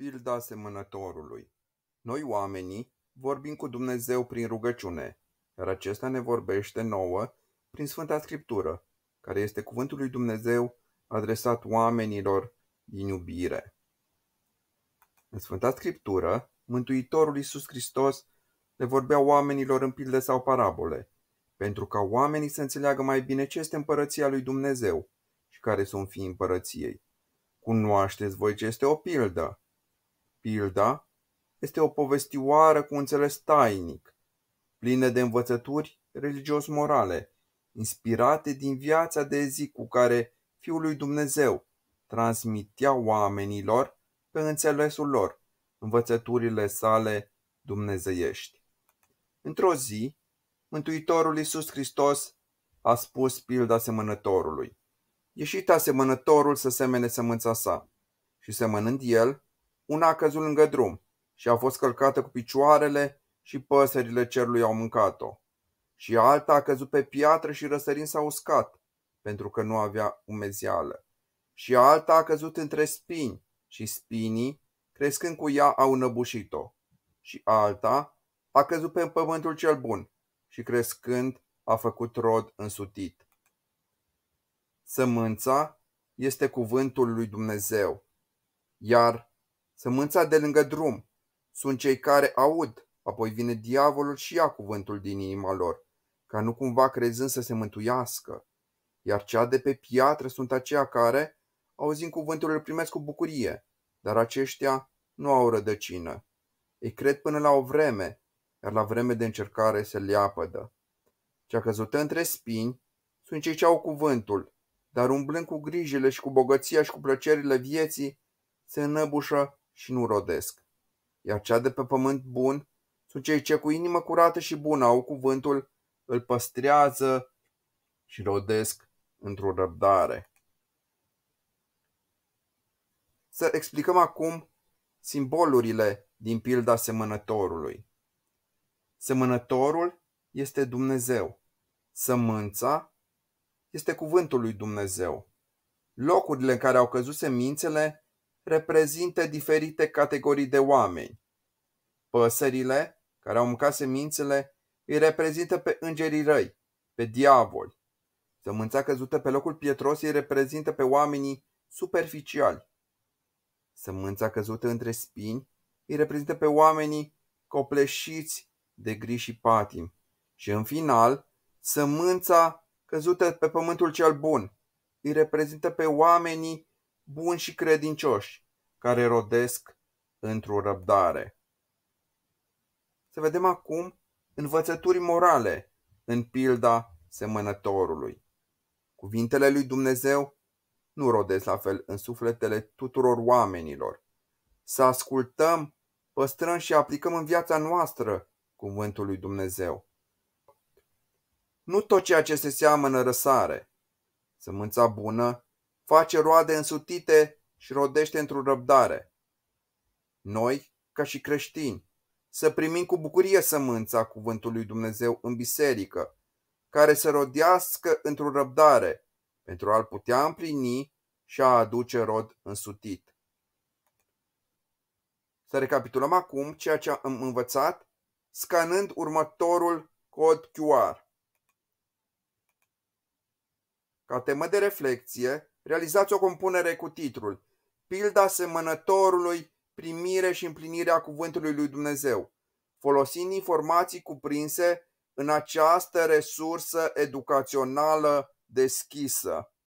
pilda asemănătorului. Noi oamenii vorbim cu Dumnezeu prin rugăciune, iar acesta ne vorbește nouă prin Sfânta Scriptură, care este cuvântul lui Dumnezeu adresat oamenilor din iubire. În Sfânta Scriptură, Mântuitorul Iisus Hristos le vorbea oamenilor în pilde sau parabole, pentru ca oamenii să înțeleagă mai bine ce este împărăția lui Dumnezeu și care sunt fii împărăției. Cunoașteți voi ce este o pildă pilda, este o povestioară cu înțeles tainic, plină de învățături religios-morale, inspirate din viața de zi cu care Fiul lui Dumnezeu transmitea oamenilor pe înțelesul lor învățăturile sale dumnezeiești. Într-o zi, Mântuitorul Iisus Hristos a spus pilda semănătorului. Ieșit asemănătorul să semene sămânța sa și semănând el, una a căzut lângă drum și a fost călcată cu picioarele și păsările cerului au mâncat-o. Și alta a căzut pe piatră și răsărin s-a uscat, pentru că nu avea umezială. Și alta a căzut între spini și spinii, crescând cu ea, au înăbușit-o. Și alta a căzut pe pământul cel bun și crescând a făcut rod însutit. Sămânța este cuvântul lui Dumnezeu, iar Sămânța de lângă drum. Sunt cei care aud, apoi vine diavolul și ia cuvântul din inima lor, ca nu cumva crezând să se mântuiască. Iar cea de pe piatră sunt aceia care, auzind cuvântul, îl primesc cu bucurie, dar aceștia nu au rădăcină. Ei cred până la o vreme, iar la vreme de încercare se leapădă. Cea căzută între spini sunt cei ce au cuvântul, dar umblând cu grijile și cu bogăția și cu plăcerile vieții, se înăbușă și nu rodesc. Iar cea de pe pământ bun sunt cei ce cu inimă curată și bună au cuvântul, îl păstrează și rodesc într-o răbdare. Să explicăm acum simbolurile din pilda semănătorului. Semănătorul este Dumnezeu. Sămânța este cuvântul lui Dumnezeu. Locurile în care au căzut semințele reprezintă diferite categorii de oameni. Păsările, care au mâncat semințele, îi reprezintă pe îngerii răi, pe diavoli. Sămânța căzută pe locul pietros îi reprezintă pe oamenii superficiali. Sămânța căzută între spini îi reprezintă pe oamenii copleșiți de griji și patim. Și în final, sămânța căzută pe pământul cel bun îi reprezintă pe oamenii buni și credincioși, care rodesc într-o răbdare. Să vedem acum învățături morale în pilda semănătorului. Cuvintele lui Dumnezeu nu rodesc la fel în sufletele tuturor oamenilor. Să ascultăm, păstrăm și aplicăm în viața noastră cuvântul lui Dumnezeu. Nu tot ceea ce se seamănă răsare. Sămânța bună face roade însutite și rodește într-o răbdare. Noi, ca și creștini, să primim cu bucurie sămânța cuvântului Dumnezeu în biserică, care să rodească într-o răbdare, pentru a-l putea împlini și a aduce rod însutit. Să recapitulăm acum ceea ce am învățat, scanând următorul cod QR. Ca temă de reflexie, realizați o compunere cu titlul Pilda semănătorului, primire și împlinirea cuvântului lui Dumnezeu, folosind informații cuprinse în această resursă educațională deschisă.